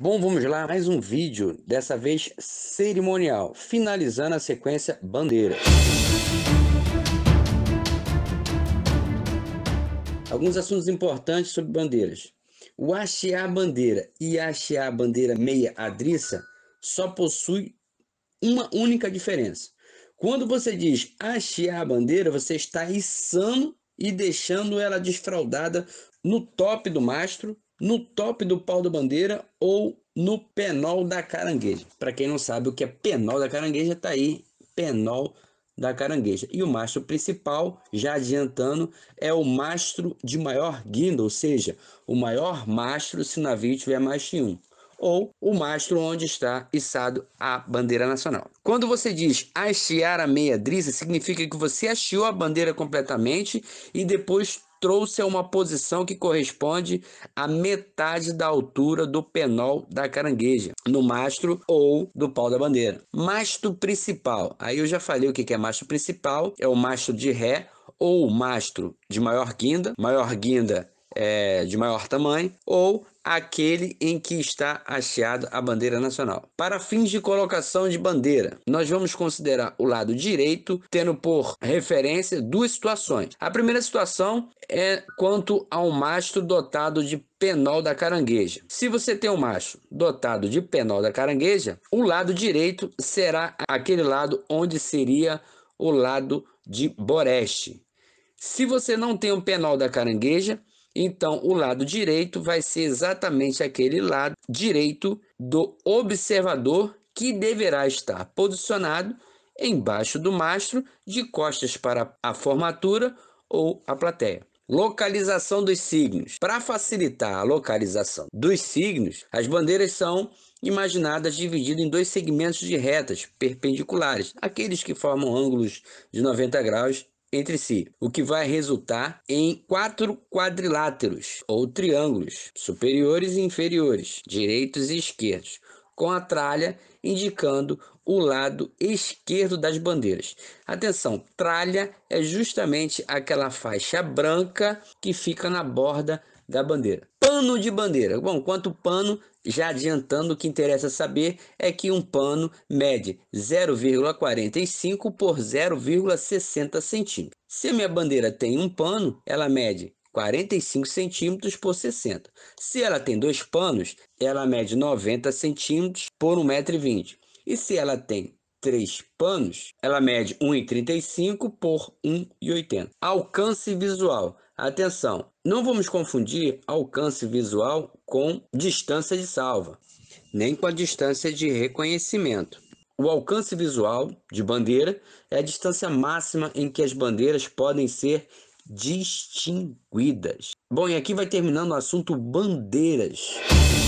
Bom, vamos lá, mais um vídeo, dessa vez cerimonial, finalizando a sequência bandeira. Alguns assuntos importantes sobre bandeiras. O hastear bandeira e hastear bandeira meia adriça só possui uma única diferença. Quando você diz hastear a bandeira, você está içando e deixando ela desfraldada no top do mastro no top do pau da bandeira ou no penol da carangueja. Para quem não sabe o que é penol da carangueja, tá aí, penol da carangueja. E o mastro principal, já adiantando, é o mastro de maior guinda, ou seja, o maior mastro se o navio tiver mais de um ou o mastro onde está içado a bandeira nacional. Quando você diz hastear a meia drisa, significa que você hasteou a bandeira completamente e depois trouxe a uma posição que corresponde à metade da altura do penol da carangueja, no mastro ou do pau da bandeira. Mastro principal. Aí eu já falei o que é mastro principal, é o mastro de ré ou mastro de maior guinda. Maior guinda é, de maior tamanho, ou aquele em que está hasteada a bandeira nacional. Para fins de colocação de bandeira, nós vamos considerar o lado direito, tendo por referência duas situações. A primeira situação é quanto ao mastro dotado de penol da carangueja. Se você tem um macho dotado de penol da carangueja, o lado direito será aquele lado onde seria o lado de boreste. Se você não tem um penol da carangueja, então, o lado direito vai ser exatamente aquele lado direito do observador que deverá estar posicionado embaixo do mastro, de costas para a formatura ou a plateia. Localização dos signos. Para facilitar a localização dos signos, as bandeiras são imaginadas divididas em dois segmentos de retas perpendiculares, aqueles que formam ângulos de 90 graus entre si, o que vai resultar em quatro quadriláteros ou triângulos superiores e inferiores, direitos e esquerdos, com a tralha, indicando o lado esquerdo das bandeiras. Atenção, tralha é justamente aquela faixa branca que fica na borda da bandeira. Pano de bandeira. Bom, quanto pano, já adiantando, o que interessa saber é que um pano mede 0,45 por 0,60 centímetros. Se a minha bandeira tem um pano, ela mede 45 centímetros por 60. Se ela tem dois panos, ela mede 90 centímetros por 1,20m. E se ela tem três panos, ela mede 1,35 por 1,80. Alcance visual. Atenção, não vamos confundir alcance visual com distância de salva, nem com a distância de reconhecimento. O alcance visual de bandeira é a distância máxima em que as bandeiras podem ser distinguidas. Bom, e aqui vai terminando o assunto bandeiras.